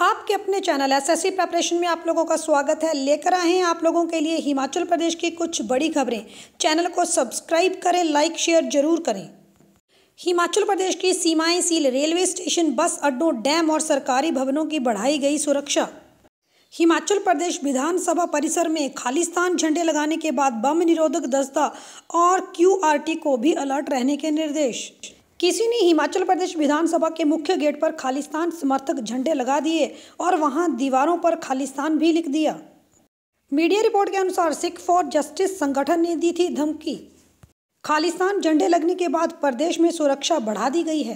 आपके अपने channel SSC preparation में आप लोगों का स्वागत है लेकर आए हैं आप लोगों के लिए हिमाचल प्रदेश की कुछ बड़ी खबरें चैनल को सब्सक्राइब करें लाइक शेयर जरूर करें हिमाचल प्रदेश की सीमाएं सील रेलवे स्टेशन बस अड्डों डैम और सरकारी भवनों की बढ़ाई गई सुरक्षा हिमाचल प्रदेश विधानसभा परिसर में खालिस्तान झंडे लगाने के बाद बम निरोधक दस्ता और क्यू को भी अलर्ट रहने के निर्देश किसी ने हिमाचल प्रदेश विधानसभा के मुख्य गेट पर खालिस्तान समर्थक झंडे लगा दिए और वहां दीवारों पर खालिस्तान भी लिख दिया मीडिया रिपोर्ट के अनुसार सिख फॉर जस्टिस संगठन ने दी थी धमकी खालिस्तान झंडे लगने के बाद प्रदेश में सुरक्षा बढ़ा दी गई है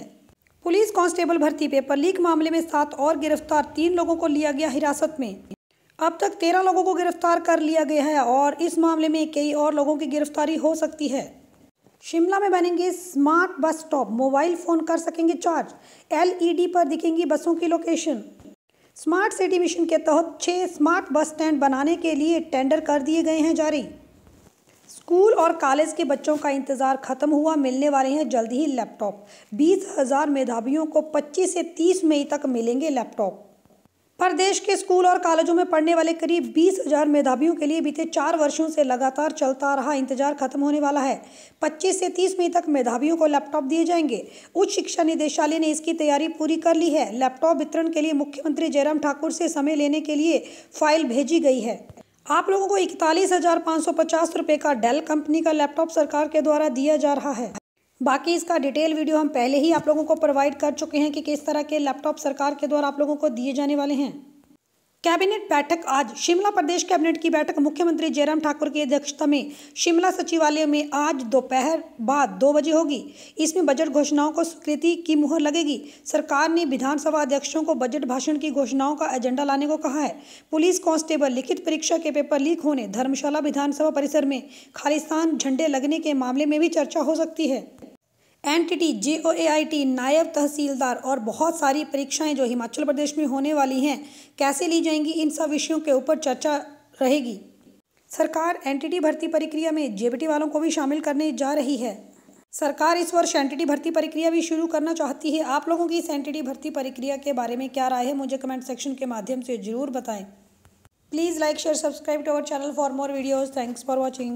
पुलिस कांस्टेबल भर्ती पेपर लीक मामले में सात और गिरफ्तार तीन लोगों को लिया गया हिरासत में अब तक तेरह लोगों को गिरफ्तार कर लिया गया है और इस मामले में कई और लोगों की गिरफ्तारी हो सकती है शिमला में बनेंगे smart bus stop mobile phone कर सकेंगे चार्ज एलईडी पर दिखेंगी बसों की लोकेशन स्मार्ट सिटी मिशन के तहत छः स्मार्ट बस स्टैंड बनाने के लिए टेंडर कर दिए गए हैं जारी स्कूल और कॉलेज के बच्चों का इंतज़ार खत्म हुआ मिलने वाले हैं जल्द ही लैपटॉप बीस हज़ार मेधावियों को पच्चीस से तीस मई तक मिलेंगे लैपटॉप प्रदेश के स्कूल और कॉलेजों में पढ़ने वाले करीब बीस हजार मेधावियों के लिए बीते चार वर्षों से लगातार चलता रहा इंतजार खत्म होने वाला है 25 से 30 मई तक मेधावियों को लैपटॉप दिए जाएंगे उच्च शिक्षा निदेशालय ने इसकी तैयारी पूरी कर ली है लैपटॉप वितरण के लिए मुख्यमंत्री जयराम ठाकुर से समय लेने के लिए फाइल भेजी गई है आप लोगों को इकतालीस हजार का डेल कंपनी का लैपटॉप सरकार के द्वारा दिया जा रहा है बाकी इसका डिटेल वीडियो हम पहले ही आप लोगों को प्रोवाइड कर चुके हैं कि किस तरह के लैपटॉप सरकार के द्वारा आप लोगों को दिए जाने वाले हैं कैबिनेट बैठक आज शिमला प्रदेश कैबिनेट की बैठक मुख्यमंत्री जयराम ठाकुर की अध्यक्षता में शिमला सचिवालय में आज दोपहर बाद दो बजे होगी इसमें बजट घोषणाओं को स्वीकृति की मुहर लगेगी सरकार ने विधानसभा अध्यक्षों को बजट भाषण की घोषणाओं का एजेंडा लाने को कहा है पुलिस कांस्टेबल लिखित परीक्षा के पेपर लीक होने धर्मशाला विधानसभा परिसर में खालिस्तान झंडे लगने के मामले में भी चर्चा हो सकती है एनटीटी जेओएआईटी नायब तहसीलदार और बहुत सारी परीक्षाएं जो हिमाचल प्रदेश में होने वाली हैं कैसे ली जाएंगी इन सब विषयों के ऊपर चर्चा रहेगी सरकार एनटीटी भर्ती प्रक्रिया में जेबीटी वालों को भी शामिल करने जा रही है सरकार इस वर्ष एनटीटी भर्ती प्रक्रिया भी शुरू करना चाहती है आप लोगों की इस एनटीटी भर्ती प्रक्रिया के बारे में क्या राय है मुझे कमेंट सेक्शन के माध्यम से ज़रूर बताएं please like share subscribe to our channel for more videos thanks for watching